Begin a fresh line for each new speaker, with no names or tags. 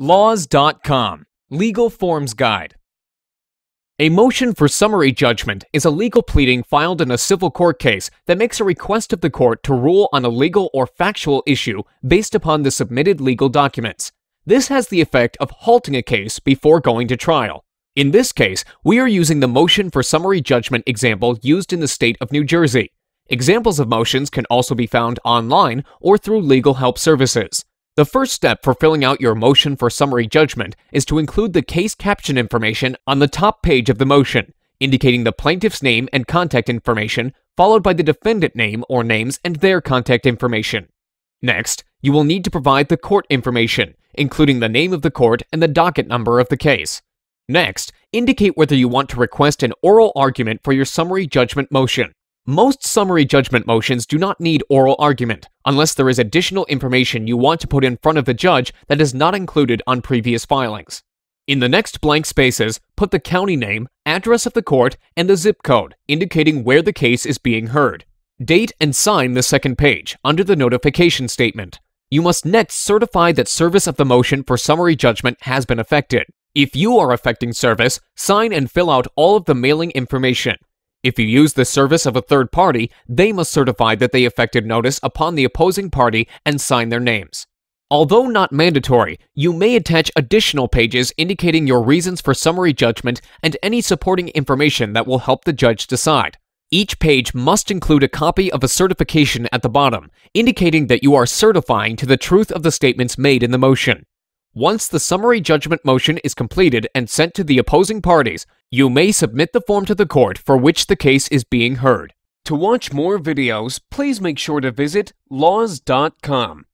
Laws.com Legal Forms Guide A motion for summary judgment is a legal pleading filed in a civil court case that makes a request of the court to rule on a legal or factual issue based upon the submitted legal documents. This has the effect of halting a case before going to trial. In this case, we are using the motion for summary judgment example used in the state of New Jersey. Examples of motions can also be found online or through legal help services. The first step for filling out your motion for summary judgment is to include the case caption information on the top page of the motion, indicating the plaintiff's name and contact information, followed by the defendant name or names and their contact information. Next, you will need to provide the court information, including the name of the court and the docket number of the case. Next, indicate whether you want to request an oral argument for your summary judgment motion. Most summary judgment motions do not need oral argument, unless there is additional information you want to put in front of the judge that is not included on previous filings. In the next blank spaces, put the county name, address of the court, and the zip code, indicating where the case is being heard. Date and sign the second page, under the notification statement. You must next certify that service of the motion for summary judgment has been affected. If you are affecting service, sign and fill out all of the mailing information. If you use the service of a third party, they must certify that they effected notice upon the opposing party and sign their names. Although not mandatory, you may attach additional pages indicating your reasons for summary judgment and any supporting information that will help the judge decide. Each page must include a copy of a certification at the bottom, indicating that you are certifying to the truth of the statements made in the motion. Once the summary judgment motion is completed and sent to the opposing parties, you may submit the form to the court for which the case is being heard. To watch more videos, please make sure to visit laws.com.